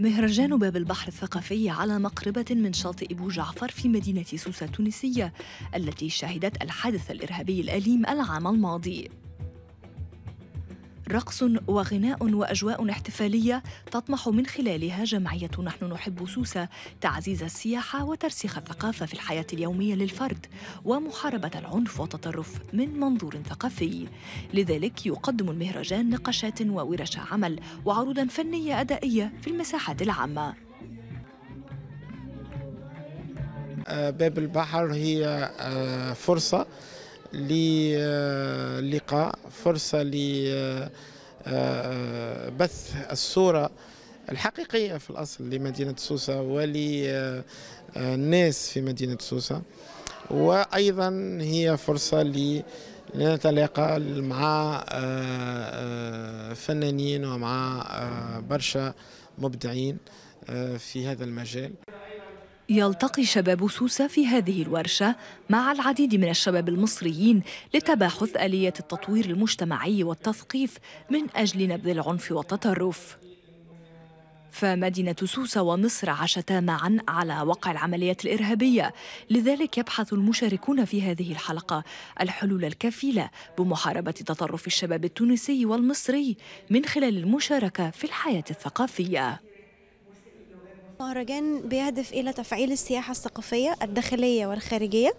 مهرجان باب البحر الثقافي على مقربة من شاطئ أبو جعفر في مدينة سوسة التونسية التي شهدت الحادث الإرهابي الأليم العام الماضي رقص وغناء واجواء احتفاليه تطمح من خلالها جمعيه نحن نحب سوسه تعزيز السياحه وترسيخ الثقافه في الحياه اليوميه للفرد ومحاربه العنف والتطرف من منظور ثقافي لذلك يقدم المهرجان نقاشات وورش عمل وعروضا فنيه ادائيه في المساحات العامه آه، باب البحر هي آه، فرصه ل آه، اللقاء فرصة لبث آه، آه، الصورة الحقيقية في الأصل لمدينة سوسة وللناس آه، في مدينة سوسة وأيضا هي فرصة لنتلاقى مع فنانين ومع برشا مبدعين في هذا المجال يلتقي شباب سوسة في هذه الورشة مع العديد من الشباب المصريين لتباحث آلية التطوير المجتمعي والتثقيف من أجل نبذ العنف والتطرف فمدينة سوسة ومصر عاشتا معا على وقع العمليات الإرهابية لذلك يبحث المشاركون في هذه الحلقة الحلول الكفيلة بمحاربة تطرف الشباب التونسي والمصري من خلال المشاركة في الحياة الثقافية المهرجان بيهدف إلى تفعيل السياحة الثقافية الداخلية والخارجية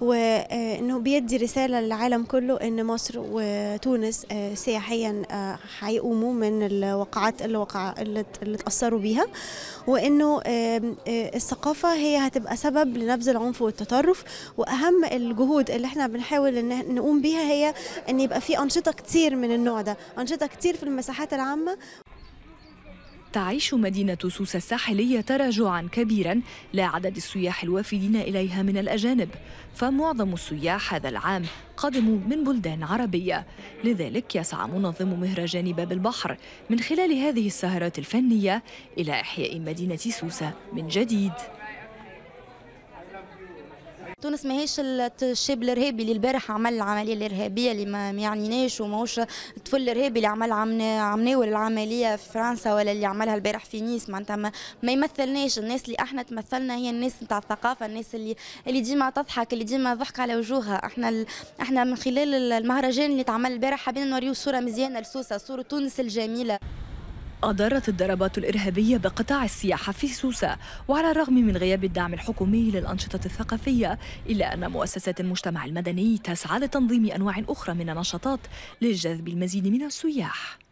وأنه بيدي رسالة للعالم كله أن مصر وتونس آه، سياحيا هيقوموا آه، من الواقعات اللي, وقع اللي اتأثروا بيها وأنه آه، الثقافة هي هتبقى سبب لنبذ العنف والتطرف وأهم الجهود اللي احنا بنحاول إن نقوم بيها هي أن يبقى في أنشطة كتير من النوع ده أنشطة كتير في المساحات العامة تعيش مدينة سوسة الساحلية تراجعا كبيرا لعدد السياح الوافدين إليها من الأجانب فمعظم السياح هذا العام قدموا من بلدان عربية لذلك يسعى منظم مهرجان باب البحر من خلال هذه السهرات الفنية إلى إحياء مدينة سوسة من جديد تونس ماهيش الشاب الارهابي اللي البارح عمل العمليه الارهابيه اللي ما يعنيناش وماهوش الطفل الارهابي اللي عمل عمناول العمليه في فرنسا ولا اللي عملها البارح في نيس معناتها ما, ما يمثلناش الناس اللي احنا تمثلنا هي الناس نتاع الثقافه الناس اللي اللي ديما تضحك اللي ديما ضحك على وجوهها احنا احنا من خلال المهرجان اللي تعمل البارح حابين نوريو صوره مزيانه لسوسه صوره تونس الجميله أضرت الضربات الإرهابية بقطاع السياحة في سوسة وعلى الرغم من غياب الدعم الحكومي للأنشطة الثقافية إلا أن مؤسسات المجتمع المدني تسعى لتنظيم أنواع أخرى من النشاطات لجذب المزيد من السياح